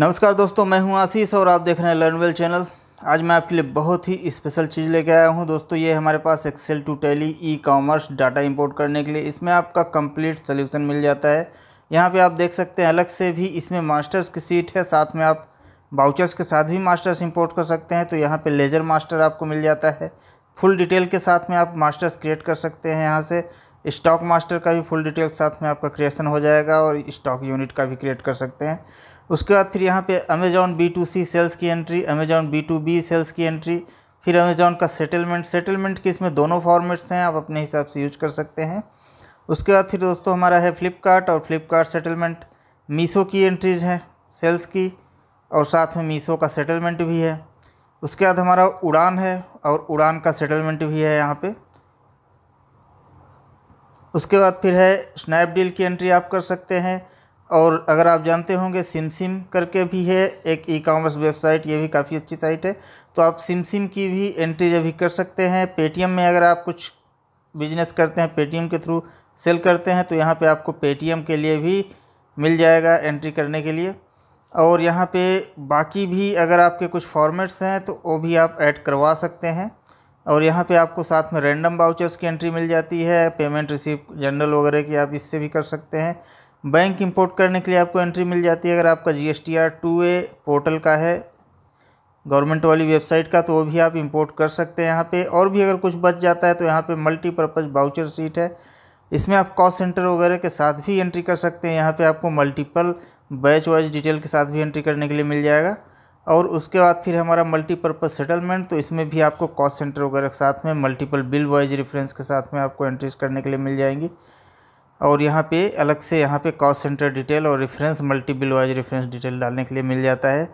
नमस्कार दोस्तों मैं हूं आशीष और आप देख रहे हैं लर्नवेल चैनल आज मैं आपके लिए बहुत ही स्पेशल चीज़ लेके आया हूं दोस्तों ये हमारे पास Excel to Tally e commerce data import करने के लिए इसमें आपका कंप्लीट सोल्यूशन मिल जाता है यहां पे आप देख सकते हैं अलग से भी इसमें मास्टर्स की सीट है साथ में आप बाउचर्स के साथ भी मास्टर्स इम्पोर्ट कर सकते हैं तो यहाँ पर लेज़र मास्टर आपको मिल जाता है फुल डिटेल के साथ में आप मास्टर्स क्रिएट कर सकते हैं यहाँ से स्टॉक मास्टर का भी फुल डिटेल के साथ में आपका क्रिएशन हो जाएगा और स्टॉक यूनिट का भी क्रिएट कर सकते हैं उसके बाद फिर यहाँ पे Amazon B to C sales की entry Amazon B to B sales की एंट्री फिर अमेजॉन का सेटलमेंट सेटलमेंट के इसमें दोनों फॉर्मेट्स हैं आप अपने हिसाब से यूज कर सकते हैं उसके बाद फिर दोस्तों हमारा है फ्लिपकार्ट और फ्लिपकार्ट सेटलमेंट मीसो की एंट्रीज हैं सेल्स की और साथ में मीसो का सेटलमेंट भी है उसके बाद हमारा उड़ान है और उड़ान का सेटलमेंट भी है यहाँ पर उसके बाद फिर है स्नैपडील की एंट्री आप कर सकते हैं और अगर आप जानते होंगे सिम सिम करके भी है एक ई कॉमर्स वेबसाइट ये भी काफ़ी अच्छी साइट है तो आप सिम सिम की भी एंट्री अभी कर सकते हैं पेटीएम में अगर आप कुछ बिजनेस करते हैं पेटीएम के थ्रू सेल करते हैं तो यहाँ पे आपको पेटीएम के लिए भी मिल जाएगा एंट्री करने के लिए और यहाँ पे बाकी भी अगर आपके कुछ फॉर्मेट्स हैं तो वो भी आप ऐड करवा सकते हैं और यहाँ पे आपको साथ में रैंडम बाउचर्स की एंट्री मिल जाती है पेमेंट रिसीव जनरल वगैरह की आप इससे भी कर सकते हैं बैंक इंपोर्ट करने के लिए आपको एंट्री मिल जाती है अगर आपका G S T R two A portal का है गवर्नमेंट वाली वेबसाइट का तो वो भी आप इंपोर्ट कर सकते हैं यहाँ पे और भी अगर कुछ बच जाता है तो यहाँ पे मल्टीपर्पज़ बाउचर सीट है इसमें आप कॉस्ट सेंटर वगैरह के साथ भी एंट्री कर सकते हैं यहाँ पे आपको मल्टीपल बैच वाइज डिटेल के साथ भी एंट्री करने के लिए मिल जाएगा और उसके बाद फिर हमारा मल्टीपर्पज़ सेटलमेंट तो इसमें भी आपको कॉस्ट सेंटर वगैरह के साथ में मल्टीपल बिल वाइज रेफरेंस के साथ में आपको एंट्रीज करने के लिए मिल जाएंगी और यहाँ पे अलग से यहाँ पे कॉस्ट सेंटर डिटेल और reference multiple wise reference detail डालने के लिए मिल जाता है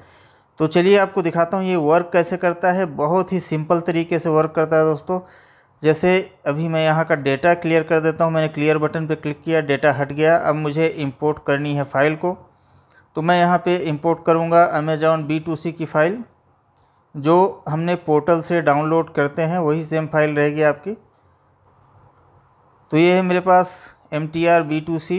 तो चलिए आपको दिखाता हूँ ये वर्क कैसे करता है बहुत ही सिंपल तरीके से वर्क करता है दोस्तों जैसे अभी मैं यहाँ का डेटा क्लियर कर देता हूँ मैंने क्लियर बटन पर क्लिक किया डेटा हट गया अब मुझे इम्पोर्ट करनी है फ़ाइल को तो मैं यहाँ पर इम्पोर्ट करूँगा अमेजॉन बी टू सी की फ़ाइल जो हमने पोर्टल से डाउनलोड करते हैं वही सेम फाइल रहेगी आपकी तो ये है मेरे पास M T R B to C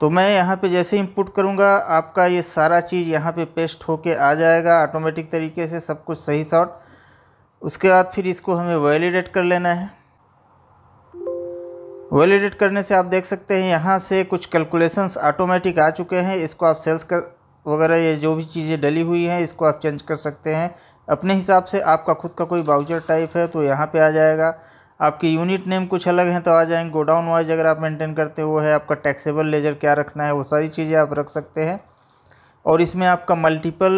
तो मैं यहाँ पे जैसे इनपुट करूँगा आपका ये सारा चीज़ यहाँ पे पेस्ट होके आ जाएगा ऑटोमेटिक तरीके से सब कुछ सही शॉर्ट उसके बाद फिर इसको हमें वैलिडेट कर लेना है वैलिडेट करने से आप देख सकते हैं यहाँ से कुछ कैलकुलेशंस ऑटोमेटिक आ चुके हैं इसको आप सेल्स कर वगैरह ये जो भी चीज़ें डली हुई हैं इसको आप चेंज कर सकते हैं अपने हिसाब से आपका खुद का कोई बाउचर टाइप है तो यहाँ पे आ जाएगा आपके यूनिट नेम कुछ अलग हैं तो आ जाएंगे गोडाउन वाइज अगर आप मेंटेन करते हो है आपका टैक्सेबल लेजर क्या रखना है वो सारी चीज़ें आप रख सकते हैं और इसमें आपका मल्टीपल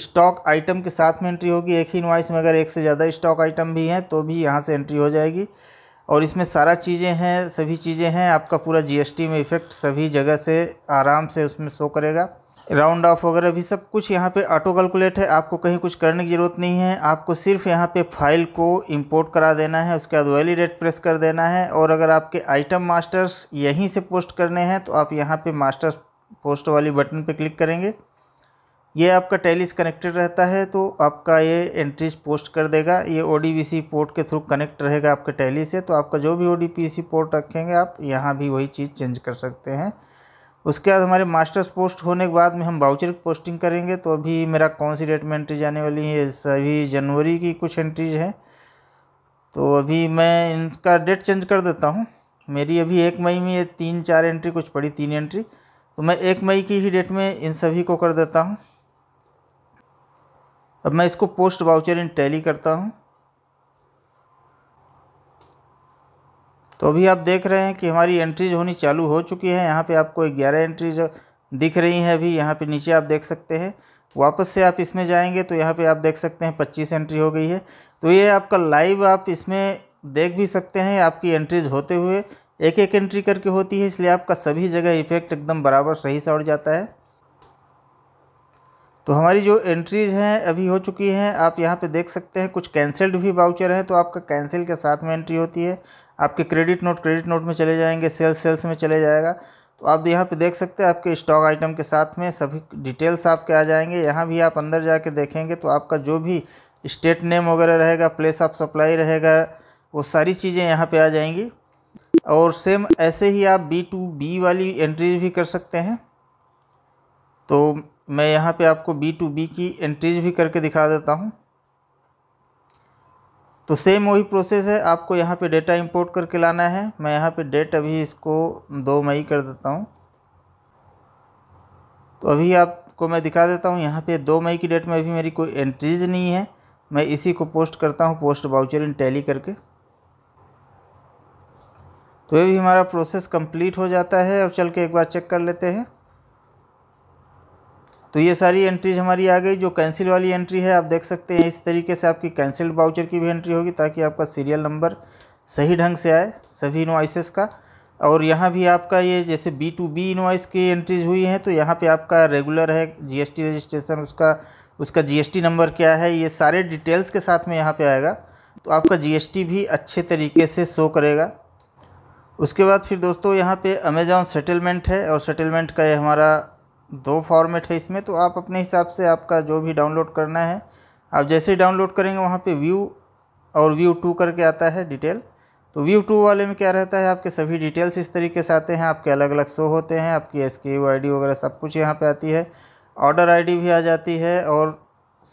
स्टॉक आइटम के साथ में एंट्री होगी एक ही इनवाइस में अगर एक से ज़्यादा स्टॉक आइटम भी हैं तो भी यहाँ से एंट्री हो जाएगी और इसमें सारा चीज़ें हैं सभी चीज़ें हैं आपका पूरा जीएसटी में इफ़ेक्ट सभी जगह से आराम से उसमें शो करेगा राउंड ऑफ वगैरह भी सब कुछ यहाँ पे ऑटो कैलकुलेट है आपको कहीं कुछ करने की ज़रूरत नहीं है आपको सिर्फ यहाँ पे फाइल को इंपोर्ट करा देना है उसके बाद वैली डेट प्रेस कर देना है और अगर आपके आइटम मास्टर्स यहीं से पोस्ट करने हैं तो आप यहाँ पे मास्टर्स पोस्ट वाली बटन पे क्लिक करेंगे ये आपका टेलीस कनेक्टेड रहता है तो आपका ये एंट्रीज पोस्ट कर देगा ये ओ पोर्ट के थ्रू कनेक्ट रहेगा आपके टेली से तो आपका जो भी ओ पोर्ट रखेंगे आप यहाँ भी वही चीज़ चेंज कर सकते हैं उसके बाद हमारे मास्टर्स पोस्ट होने के बाद में हम बाउचर की पोस्टिंग करेंगे तो अभी मेरा कौन सी डेट में एंट्री जाने वाली है सभी जनवरी की कुछ एंट्रीज हैं तो अभी मैं इनका डेट चेंज कर देता हूँ मेरी अभी एक मई में ये तीन चार एंट्री कुछ पड़ी तीन एंट्री तो मैं एक मई की ही डेट में इन सभी को कर देता हूँ अब मैं इसको पोस्ट बाउचर इन टैली करता हूँ तो अभी आप देख रहे हैं कि हमारी एंट्रीज होनी चालू हो चुकी है यहाँ पे आपको ग्यारह एंट्रीज दिख रही हैं अभी यहाँ पे नीचे आप देख सकते हैं वापस से आप इसमें जाएंगे तो यहाँ पे आप देख सकते हैं पच्चीस एंट्री हो गई है तो ये आपका लाइव आप इसमें देख भी सकते हैं आपकी एंट्रीज होते हुए एक एक एंट्री करके होती है इसलिए आपका सभी जगह इफेक्ट एकदम बराबर सही से उड़ जाता है तो हमारी जो एंट्रीज हैं अभी हो चुकी हैं आप यहाँ पे देख सकते हैं कुछ कैंसिल्ड भी वाउचर हैं तो आपका कैंसिल के साथ में एंट्री होती है आपके क्रेडिट नोट क्रेडिट नोट में चले जाएंगे सेल्स सेल्स में चले जाएगा तो आप यहाँ पे देख सकते हैं आपके स्टॉक आइटम के साथ में सभी डिटेल्स आपके आ जाएंगे यहाँ भी आप अंदर जाके देखेंगे तो आपका जो भी स्टेट नेम वगैरह रहेगा प्लेस ऑफ सप्लाई रहेगा वो सारी चीज़ें यहाँ पर आ जाएंगी और सेम ऐसे ही आप बी टू बी वाली एंट्रीज भी कर सकते हैं तो मैं यहाँ पे आपको बी टू बी की एंट्रीज भी करके दिखा देता हूँ तो सेम वही प्रोसेस है आपको यहाँ पे डेटा इंपोर्ट करके लाना है मैं यहाँ पे डेट अभी इसको दो मई कर देता हूँ तो अभी आपको मैं दिखा देता हूँ यहाँ पे दो मई की डेट में अभी मेरी कोई एंट्रीज नहीं है मैं इसी को पोस्ट करता हूँ पोस्ट बाउचर इन टैली करके तो ये भी हमारा प्रोसेस कंप्लीट हो जाता है और चल के एक बार चेक कर लेते हैं तो ये सारी एंट्रीज हमारी आ गई जो कैंसिल वाली एंट्री है आप देख सकते हैं इस तरीके से आपकी कैंसिल्ड बाउचर की भी एंट्री होगी ताकि आपका सीरियल नंबर सही ढंग से आए सभी इन्वाइसेस का और यहाँ भी आपका ये जैसे बी टू बी इन्वाइस की एंट्रीज हुई हैं तो यहाँ पे आपका रेगुलर है जीएसटी रजिस्ट्रेशन उसका उसका जीएसटी नंबर क्या है ये सारे डिटेल्स के साथ में यहाँ पे आएगा तो आपका जीएसटी भी अच्छे तरीके से शो करेगा उसके बाद फिर दोस्तों यहाँ पे अमेज़ॉन सेटलमेंट है और सेटलमेंट का ये हमारा दो फॉर्मेट है इसमें तो आप अपने हिसाब से आपका जो भी डाउनलोड करना है आप जैसे ही डाउनलोड करेंगे वहाँ पे व्यू और व्यू टू करके आता है डिटेल तो व्यू टू वाले में क्या रहता है आपके सभी डिटेल्स इस तरीके से आते हैं आपके अलग अलग शो होते हैं आपकी एस के वगैरह सब कुछ यहाँ पर आती है ऑर्डर आई भी आ जाती है और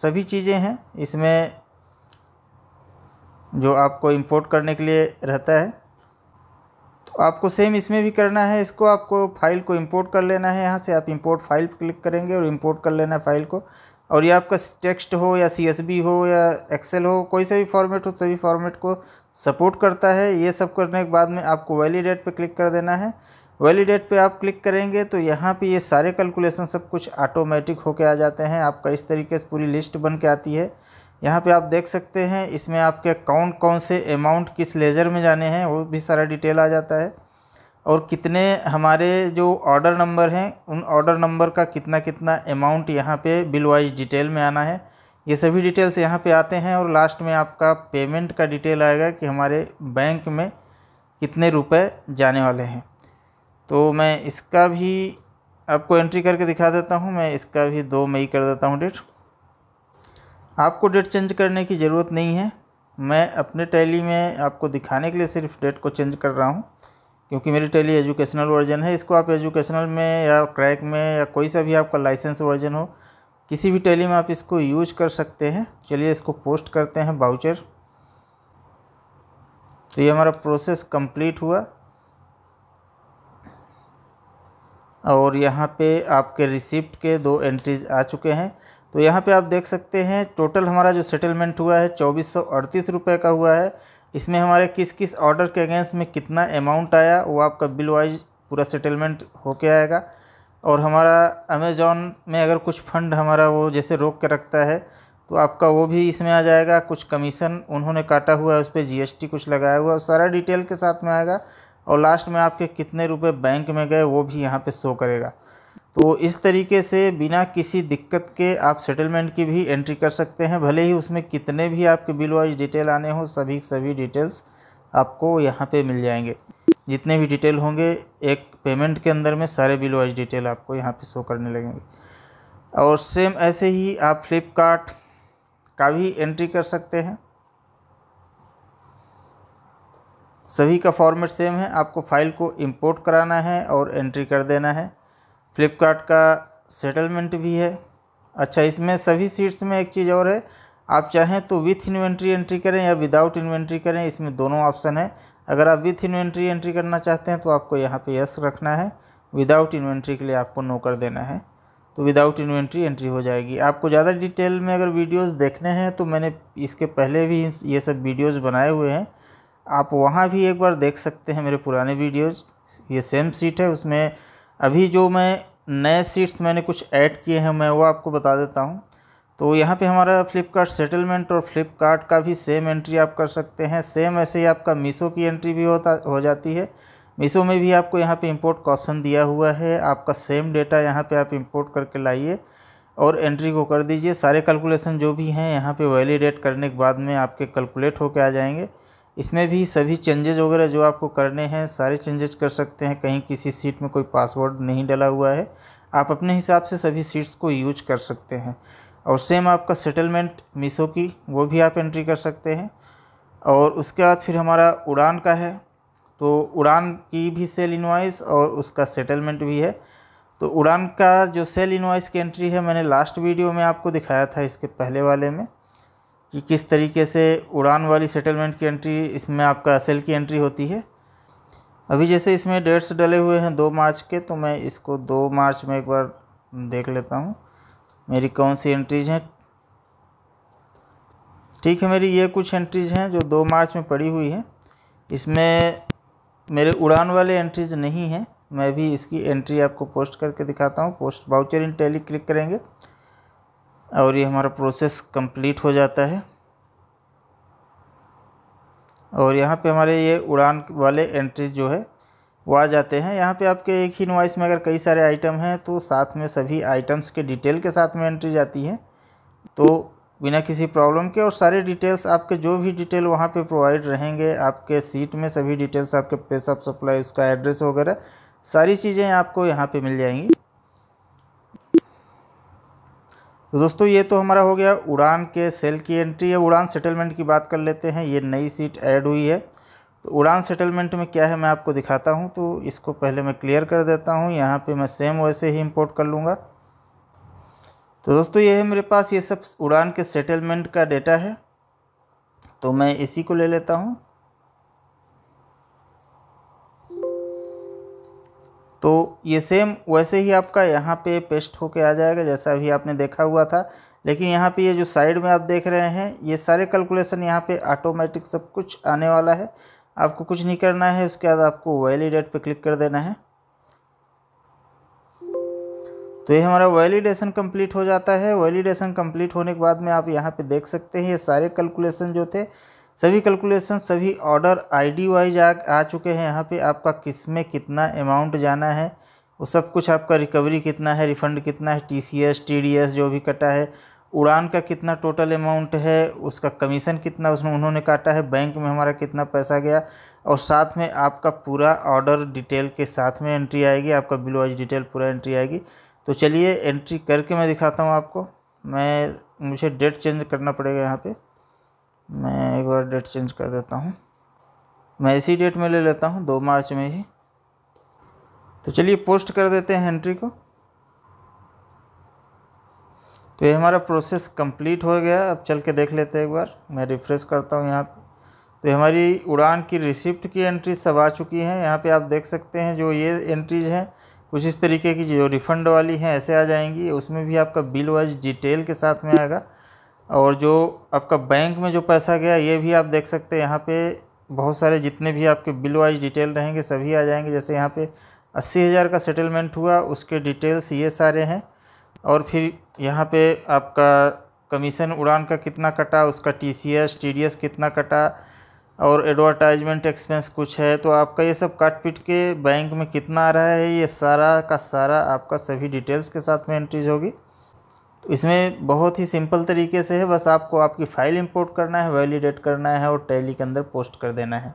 सभी चीज़ें हैं इसमें जो आपको इम्पोर्ट करने के लिए रहता है आपको सेम इसमें भी करना है इसको आपको फाइल को इंपोर्ट कर लेना है यहाँ से आप इंपोर्ट फाइल क्लिक करेंगे और इंपोर्ट कर लेना है फाइल को और ये आपका टेक्स्ट हो या सी हो या एक्सेल हो कोई सा भी फॉर्मेट हो सभी फॉर्मेट को सपोर्ट करता है ये सब करने के बाद में आपको वैलीडेट पर क्लिक कर देना है वैलीडेट पर आप क्लिक करेंगे तो यहाँ पर ये सारे कैलकुलेसन सब कुछ ऑटोमेटिक होकर आ जाते हैं आपका इस तरीके से पूरी लिस्ट बन के आती है यहाँ पे आप देख सकते हैं इसमें आपके कौन कौन से अमाउंट किस लेज़र में जाने हैं वो भी सारा डिटेल आ जाता है और कितने हमारे जो ऑर्डर नंबर हैं उन ऑर्डर नंबर का कितना कितना अमाउंट यहाँ पे बिल वाइज डिटेल में आना है ये सभी डिटेल्स यहाँ पे आते हैं और लास्ट में आपका पेमेंट का डिटेल आएगा कि हमारे बैंक में कितने रुपये जाने वाले हैं तो मैं इसका भी आपको एंट्री करके दिखा देता हूँ मैं इसका भी दो मई कर देता हूँ डेट आपको डेट चेंज करने की ज़रूरत नहीं है मैं अपने टैली में आपको दिखाने के लिए सिर्फ डेट को चेंज कर रहा हूँ क्योंकि मेरी टैली एजुकेशनल वर्जन है इसको आप एजुकेशनल में या क्रैक में या कोई सा भी आपका लाइसेंस वर्जन हो किसी भी टैली में आप इसको यूज कर सकते हैं चलिए इसको पोस्ट करते हैं बाउचर तो ये हमारा प्रोसेस कंप्लीट हुआ और यहाँ पे आपके रिसिप्ट के दो एंट्रीज आ चुके हैं तो यहाँ पे आप देख सकते हैं टोटल हमारा जो सेटलमेंट हुआ है चौबीस सौ अड़तीस रुपये का हुआ है इसमें हमारे किस किस ऑर्डर के अगेंस्ट में कितना अमाउंट आया वो आपका बिल वाइज पूरा सेटलमेंट होके आएगा और हमारा अमेज़ॉन में अगर कुछ फ़ंड हमारा वो जैसे रोक के रखता है तो आपका वो भी इसमें आ जाएगा कुछ कमीशन उन्होंने काटा हुआ है उस पर जी कुछ लगाया हुआ सारा डिटेल के साथ में आएगा और लास्ट में आपके कितने रुपए बैंक में गए वो भी यहाँ पे शो करेगा तो इस तरीके से बिना किसी दिक्कत के आप सेटलमेंट की भी एंट्री कर सकते हैं भले ही उसमें कितने भी आपके बिल वाइज डिटेल आने हों सभी सभी डिटेल्स आपको यहाँ पे मिल जाएंगे जितने भी डिटेल होंगे एक पेमेंट के अंदर में सारे बिल वाइज डिटेल आपको यहाँ पे शो करने लगेंगे और सेम ऐसे ही आप फ्लिपकार्ट का भी एंट्री कर सकते हैं सभी का फॉर्मेट सेम है आपको फाइल को इंपोर्ट कराना है और एंट्री कर देना है फ्लिपकार्ट का सेटलमेंट भी है अच्छा इसमें सभी सीट्स में एक चीज़ और है आप चाहें तो विथ इन्वेंट्री एंट्री करें या विदाउट इन्वेंट्री करें इसमें दोनों ऑप्शन है अगर आप विथ इन्वेंट्री एंट्री करना चाहते हैं तो आपको यहाँ पे यस रखना है विदाउट इन्वेंट्री के लिए आपको नो कर देना है तो विदाउट इन्वेंट्री एंट्री हो जाएगी आपको ज़्यादा डिटेल में अगर वीडियोज़ देखने हैं तो मैंने इसके पहले भी ये सब वीडियोज़ बनाए हुए हैं आप वहाँ भी एक बार देख सकते हैं मेरे पुराने वीडियोज़ ये सेम सीट है उसमें अभी जो मैं नए सीट्स मैंने कुछ ऐड किए हैं मैं वो आपको बता देता हूँ तो यहाँ पे हमारा फ्लिपकार्ट सेटलमेंट और फ्लिपकार्ट का भी सेम एंट्री आप कर सकते हैं सेम ऐसे ही आपका मीशो की एंट्री भी होता हो जाती है मीशो में भी आपको यहाँ पे इंपोर्ट का ऑप्शन दिया हुआ है आपका सेम डेटा यहाँ पे आप इंपोर्ट करके लाइए और एंट्री को कर दीजिए सारे कैलकुलेशन जो भी हैं यहाँ पे वैलिडेट करने के बाद में आपके कैलकुलेट होकर आ जाएंगे इसमें भी सभी चेंजेज वगैरह जो आपको करने हैं सारे चेंजेज कर सकते हैं कहीं किसी सीट में कोई पासवर्ड नहीं डला हुआ है आप अपने हिसाब से सभी सीट्स को यूज कर सकते हैं और सेम आपका सेटलमेंट मीसो की वो भी आप एंट्री कर सकते हैं और उसके बाद फिर हमारा उड़ान का है तो उड़ान की भी सेल इन्वाइस और उसका सेटलमेंट भी है तो उड़ान का जो सेल इन्वाइस की एंट्री है मैंने लास्ट वीडियो में आपको दिखाया था इसके पहले वाले में कि किस तरीके से उड़ान वाली सेटलमेंट की एंट्री इसमें आपका असल की एंट्री होती है अभी जैसे इसमें डेट्स डले हुए हैं दो मार्च के तो मैं इसको दो मार्च में एक बार देख लेता हूँ मेरी कौन सी एंट्रीज हैं ठीक है मेरी ये कुछ एंट्रीज हैं जो दो मार्च में पड़ी हुई हैं इसमें मेरे उड़ान वाले एंट्रीज नहीं हैं मैं भी इसकी एंट्री आपको पोस्ट करके दिखाता हूँ post voucher in Tally click करेंगे और ये हमारा प्रोसेस कंप्लीट हो जाता है और यहाँ पे हमारे ये उड़ान वाले एंट्री जो है वो आ जाते हैं यहाँ पे आपके एक ही इन्वाइस में अगर कई सारे आइटम हैं तो साथ में सभी आइटम्स के डिटेल के साथ में एंट्री जाती है तो बिना किसी प्रॉब्लम के और सारे डिटेल्स आपके जो भी डिटेल वहाँ पे प्रोवाइड रहेंगे आपके सीट में सभी डिटेल्स आपके पेसअप सप्लाई उसका एड्रेस वगैरह सारी चीज़ें आपको यहाँ पे मिल जाएंगी तो दोस्तों ये तो हमारा हो गया उड़ान के सेल की एंट्री है उड़ान सेटलमेंट की बात कर लेते हैं ये नई सीट ऐड हुई है तो उड़ान सेटलमेंट में क्या है मैं आपको दिखाता हूँ तो इसको पहले मैं क्लियर कर देता हूँ यहाँ पे मैं सेम वैसे ही इंपोर्ट कर लूँगा तो दोस्तों ये है मेरे पास ये सब उड़ान के सेटलमेंट का डेटा है तो मैं इसी को ले लेता हूँ तो ये सेम वैसे ही आपका यहाँ पे पेस्ट होके आ जाएगा जैसा अभी आपने देखा हुआ था लेकिन यहाँ पे ये जो साइड में आप देख रहे हैं ये सारे कैलकुलेशन यहाँ पे ऑटोमेटिक सब कुछ आने वाला है आपको कुछ नहीं करना है उसके बाद आपको वैलिडेट पे क्लिक कर देना है तो ये हमारा वैलिडेशन कंप्लीट हो जाता है वैलिडेशन कंप्लीट होने के बाद में आप यहाँ पे देख सकते हैं ये सारे कैलकुलेशन जो थे सभी कैलकुलेशन सभी ऑर्डर आईडी वाइज आ आ चुके हैं यहाँ पे आपका किस में कितना अमाउंट जाना है वो सब कुछ आपका रिकवरी कितना है रिफ़ंड कितना है टीसीएस टीडीएस जो भी कटा है उड़ान का कितना टोटल अमाउंट है उसका कमीशन कितना उसमें उन्होंने काटा है बैंक में हमारा कितना पैसा गया और साथ में आपका पूरा ऑर्डर डिटेल के साथ में एंट्री आएगी आपका बिल वाइज डिटेल पूरा एंट्री आएगी तो चलिए एंट्री करके मैं दिखाता हूँ आपको मैं मुझे डेट चेंज करना पड़ेगा यहाँ पर मैं एक बार डेट चेंज कर देता हूँ मैं इसी डेट में ले लेता हूँ दो मार्च में ही तो चलिए पोस्ट कर देते हैं एंट्री को तो ये हमारा प्रोसेस कंप्लीट हो गया अब चल के देख लेते हैं एक बार मैं रिफ़्रेश करता हूँ यहाँ पे तो हमारी उड़ान की रिसिप्ट की एंट्री सब आ चुकी हैं यहाँ पे आप देख सकते हैं जो ये एंट्रीज हैं कुछ इस तरीके की जो रिफ़ंड वाली हैं ऐसे आ जाएंगी उसमें भी आपका बिल वाइज डिटेल के साथ में आएगा और जो आपका बैंक में जो पैसा गया ये भी आप देख सकते हैं यहाँ पे बहुत सारे जितने भी आपके बिल वाइज डिटेल रहेंगे सभी आ जाएंगे जैसे यहाँ पे अस्सी हज़ार का सेटलमेंट हुआ उसके डिटेल्स ये सारे हैं और फिर यहाँ पे आपका कमीशन उड़ान का कितना कटा उसका टी टीडीएस कितना कटा और एडवर्टाइजमेंट एक्सपेंस कुछ है तो आपका ये सब काट पीट के बैंक में कितना आ रहा है ये सारा का सारा आपका सभी डिटेल्स के साथ में एंट्रीज होगी तो इसमें बहुत ही सिंपल तरीके से है बस आपको आपकी फ़ाइल इंपोर्ट करना है वैलिडेट करना है और टैली के अंदर पोस्ट कर देना है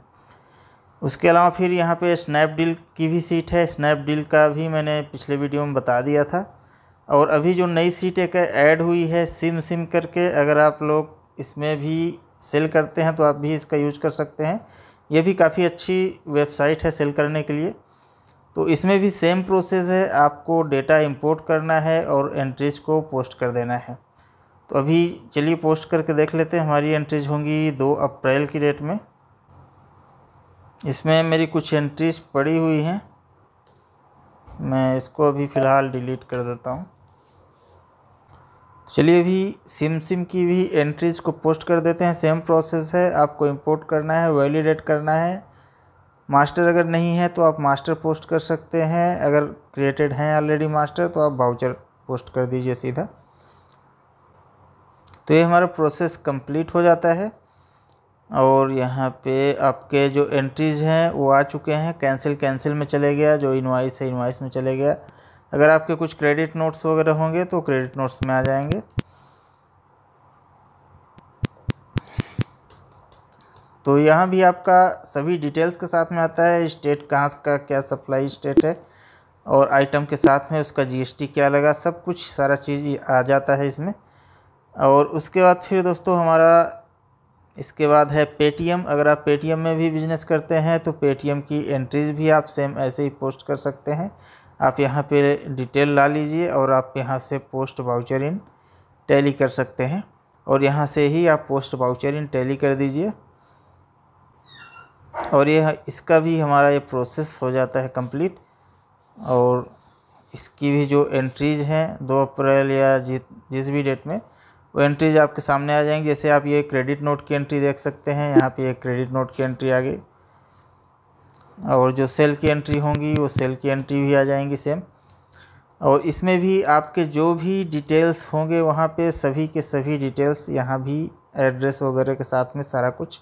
उसके अलावा फिर यहाँ पे स्नैपडील की भी सीट है स्नैपडील का भी मैंने पिछले वीडियो में बता दिया था और अभी जो नई सीट एक ऐड हुई है सिम सिम करके अगर आप लोग इसमें भी सेल करते हैं तो आप भी इसका यूज कर सकते हैं ये भी काफ़ी अच्छी वेबसाइट है सेल करने के लिए तो इसमें भी सेम प्रोसेस है आपको डेटा इंपोर्ट करना है और एंट्रीज को पोस्ट कर देना है तो अभी चलिए पोस्ट करके देख लेते हैं हमारी एंट्रीज होंगी दो अप्रैल की डेट में इसमें मेरी कुछ एंट्रीज पड़ी हुई हैं मैं इसको अभी फ़िलहाल डिलीट कर देता हूँ चलिए अभी सिम सिम की भी एंट्रीज को पोस्ट कर देते हैं सेम प्रोसेस है आपको इंपोर्ट करना है वैलिडेट करना है मास्टर अगर नहीं है तो आप मास्टर पोस्ट कर सकते हैं अगर क्रिएटेड हैं ऑलरेडी मास्टर तो आप बाउचर पोस्ट कर दीजिए सीधा तो ये हमारा प्रोसेस कंप्लीट हो जाता है और यहाँ पे आपके जो एंट्रीज हैं वो आ चुके हैं कैंसिल कैंसिल में चले गया जो इनवाइस है इनवाइस में चले गया अगर आपके कुछ क्रेडिट नोट्स वगैरह होंगे तो क्रेडिट नोट्स में आ जाएंगे तो यहाँ भी आपका सभी डिटेल्स के साथ में आता है स्टेट कहाँ का क्या सप्लाई स्टेट है और आइटम के साथ में उसका जीएसटी क्या लगा सब कुछ सारा चीज़ आ जाता है इसमें और उसके बाद फिर दोस्तों हमारा इसके बाद है पेटीएम अगर आप पेटीएम में भी बिजनेस करते हैं तो पेटीएम की एंट्रीज भी आप सेम ऐसे ही पोस्ट कर सकते हैं आप यहाँ पे डिटेल ला लीजिए और आप यहाँ से पोस्ट बाउचर इन टैली कर सकते हैं और यहाँ से ही आप पोस्ट बाउचर इन टैली कर दीजिए और ये इसका भी हमारा ये प्रोसेस हो जाता है कंप्लीट और इसकी भी जो एंट्रीज हैं दो अप्रैल या जिस भी डेट में वो एंट्रीज आपके सामने आ जाएंगी जैसे आप ये क्रेडिट नोट की एंट्री देख सकते हैं यहाँ पे ये क्रेडिट नोट की एंट्री आ गई और जो सेल की एंट्री होंगी वो सेल की एंट्री भी आ जाएंगी सेम और इसमें भी आपके जो भी डिटेल्स होंगे वहाँ पे सभी के सभी डिटेल्स यहाँ भी एड्रेस वगैरह के साथ में सारा कुछ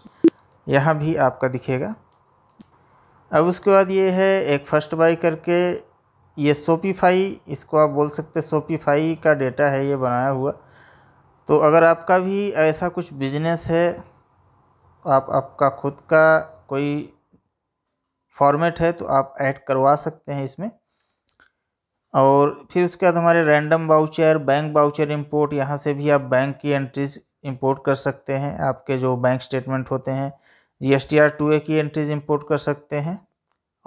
यहाँ भी आपका दिखेगा अब उसके बाद ये है एक फर्स्ट बाई करके ये सोपीफाई इसको आप बोल सकते सोपीफाई का डेटा है ये बनाया हुआ तो अगर आपका भी ऐसा कुछ बिजनेस है आप आपका खुद का कोई फॉर्मेट है तो आप ऐड करवा सकते हैं इसमें और फिर उसके बाद हमारे random voucher bank voucher import यहाँ से भी आप बैंक की एंट्रीज इंपोर्ट कर सकते हैं आपके जो बैंक स्टेटमेंट होते हैं जी S T R two A की एंट्रीज इंपोर्ट कर सकते हैं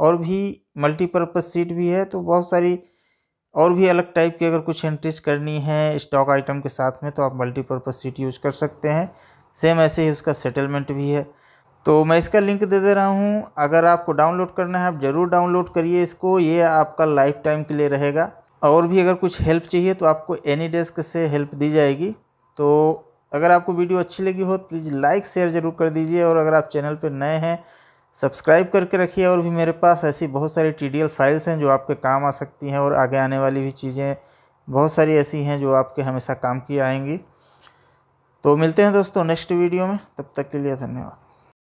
और भी मल्टीपर्पज़ सीट भी है तो बहुत सारी और भी अलग टाइप की अगर कुछ एंट्रीज करनी है स्टॉक आइटम के साथ में तो आप मल्टीपर्पज़ सीट यूज़ कर सकते हैं सेम ऐसे ही उसका सेटलमेंट भी है तो मैं इसका लिंक दे दे रहा हूँ अगर आपको डाउनलोड करना है आप ज़रूर डाउनलोड करिए इसको ये आपका लाइफ टाइम के लिए रहेगा और भी अगर कुछ हेल्प चाहिए तो आपको एनी डेस्क से हेल्प दी जाएगी तो अगर आपको वीडियो अच्छी लगी हो तो प्लीज़ लाइक शेयर ज़रूर कर दीजिए और अगर आप चैनल पर नए हैं सब्सक्राइब करके रखिए और भी मेरे पास ऐसी बहुत सारी टी फाइल्स हैं जो आपके काम आ सकती हैं और आगे आने वाली भी चीज़ें बहुत सारी ऐसी हैं जो आपके हमेशा काम की आएंगी तो मिलते हैं दोस्तों नेक्स्ट वीडियो में तब तक के लिए धन्यवाद